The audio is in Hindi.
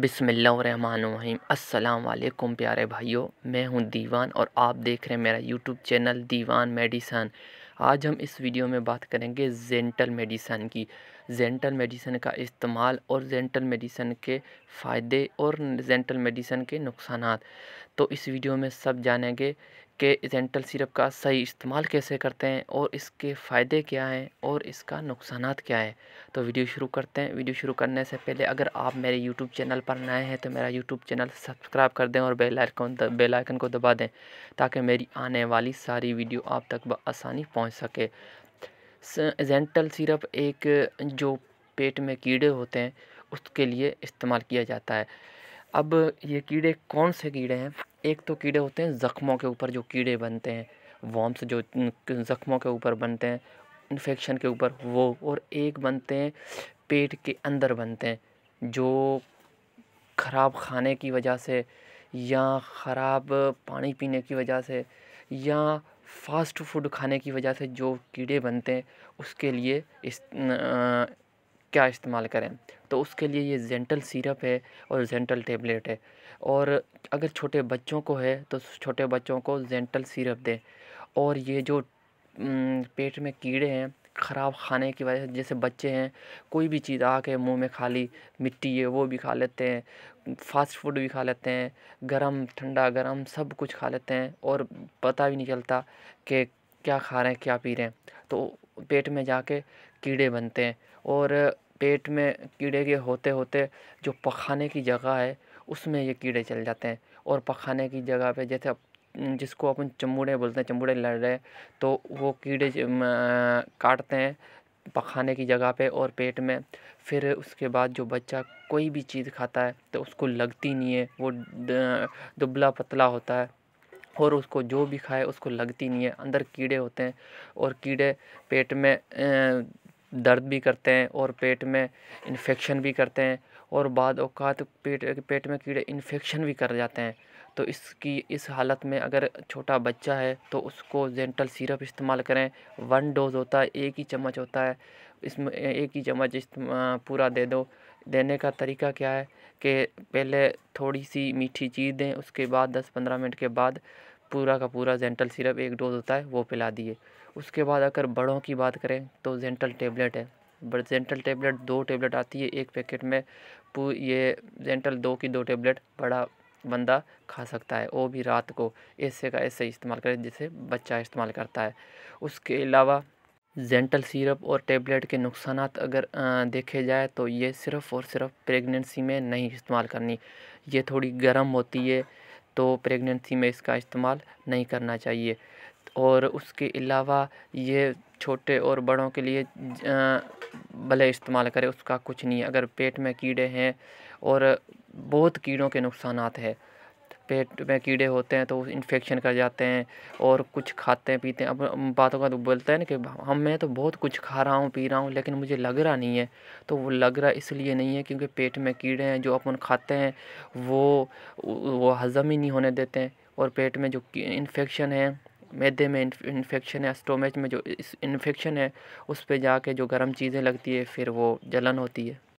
बिसमीम अल्लाम प्यारे भाइयों मैं हूं दीवान और आप देख रहे हैं मेरा यूट्यूब चैनल दीवान मेडिसन आज हम इस वीडियो में बात करेंगे जेंटल मेडिसन की जेंटल मेडिसन का इस्तेमाल और जेंटल मेडिसन के फ़ायदे और जेंटल मेडिसन के नुकसान तो इस वीडियो में सब जानेंगे के इजेंटल सिरप का सही इस्तेमाल कैसे करते हैं और इसके फ़ायदे क्या हैं और इसका नुकसान क्या है तो वीडियो शुरू करते हैं वीडियो शुरू करने से पहले अगर आप मेरे यूट्यूब चैनल पर नए हैं तो मेरा यूट्यूब चैनल सब्सक्राइब कर दें और बेल आइकन बेल आइकन को दबा दें ताकि मेरी आने वाली सारी वीडियो आप तक बसानी पहुँच सके एजेंटल सिरप एक जो पेट में कीड़े होते हैं उसके लिए इस्तेमाल किया जाता है अब ये कीड़े कौन से कीड़े हैं एक तो कीड़े होते हैं ज़ख्मों के ऊपर जो कीड़े बनते हैं वॉम्स जो ज़ख्मों के ऊपर बनते हैं इन्फेक्शन के ऊपर वो और एक बनते हैं पेट के अंदर बनते हैं जो ख़राब खाने की वजह से या ख़राब पानी पीने की वजह से या फास्ट फूड खाने की वजह से जो कीड़े बनते हैं उसके लिए इस क्या इस्तेमाल करें तो उसके लिए ये जेंटल सिरप है और जेंटल टेबलेट है और अगर छोटे बच्चों को है तो छोटे बच्चों को जेंटल सिरप दें और ये जो पेट में कीड़े हैं ख़राब खाने की वजह से जैसे बच्चे हैं कोई भी चीज़ आके मुंह में खाली मिट्टी है वो भी खा लेते हैं फास्ट फूड भी खा लेते हैं गरम ठंडा गरम सब कुछ खा लेते हैं और पता भी नहीं चलता कि क्या खा रहे हैं क्या पी रहे हैं तो पेट में जाके कीड़े बनते हैं और पेट में कीड़े के होते होते जो पखाने की जगह है उसमें ये कीड़े चल जाते हैं और पखाने की जगह पे जैसे जिसको अपन चमूड़े बोलते हैं चमूड़े लड़ रहे तो वो कीड़े काटते हैं पखाने की जगह पे और पेट में फिर उसके बाद जो बच्चा कोई भी चीज़ खाता है तो उसको लगती नहीं है वो दुबला पतला होता है और उसको जो भी खाए उसको लगती नहीं है अंदर कीड़े होते हैं और कीड़े पेट में दर्द भी करते हैं और पेट में इन्फेक्शन भी करते हैं और बाद अवकात पेट पेट में कीड़े इन्फेक्शन भी कर जाते हैं तो इसकी इस हालत में अगर छोटा बच्चा है तो उसको जेंटल सिरप इस्तेमाल करें वन डोज़ होता है एक ही चम्मच होता है इसमें एक ही चम्मच पूरा दे दो देने का तरीका क्या है कि पहले थोड़ी सी मीठी चीज़ दें उसके बाद दस पंद्रह मिनट के बाद पूरा का पूरा जेंटल सिरप एक डोज होता है वो पिला दिए उसके बाद अगर बड़ों की बात करें तो जेंटल टेबलेट है बट जेंटल टेबलेट दो टेबलेट आती है एक पैकेट में ये जेंटल दो की दो टेबलेट बड़ा बंदा खा सकता है वो भी रात को ऐसे का ऐसे इस्तेमाल करें जिसे बच्चा इस्तेमाल करता है उसके अलावा जेंटल सिरप और टेबलेट के नुकसान अगर देखे जाए तो ये सिर्फ़ और सिर्फ प्रेगनेंसी में नहीं इस्तेमाल करनी ये थोड़ी गर्म होती है तो प्रेगनेंसी में इसका इस्तेमाल नहीं करना चाहिए और उसके अलावा ये छोटे और बड़ों के लिए भले इस्तेमाल करें उसका कुछ नहीं है अगर पेट में कीड़े हैं और बहुत कीड़ों के नुकसान हैं पेट में कीड़े होते हैं तो इन्फेक्शन कर जाते हैं और कुछ खाते हैं पीते हैं अब बातों का तो बोलते हैं ना कि हम मैं तो बहुत कुछ खा रहा हूँ पी रहा हूँ लेकिन मुझे लग रहा नहीं है तो वो लग रहा इसलिए नहीं है क्योंकि पेट में कीड़े हैं जो अपन खाते हैं वो वो हज़म ही नहीं होने देते हैं और पेट में जो इन्फेक्शन है मैदे में इन्फेक्शन है स्टोमेज में जो इन्फेक्शन है उस पर जाके जो गर्म चीज़ें लगती है फिर वो जलन होती है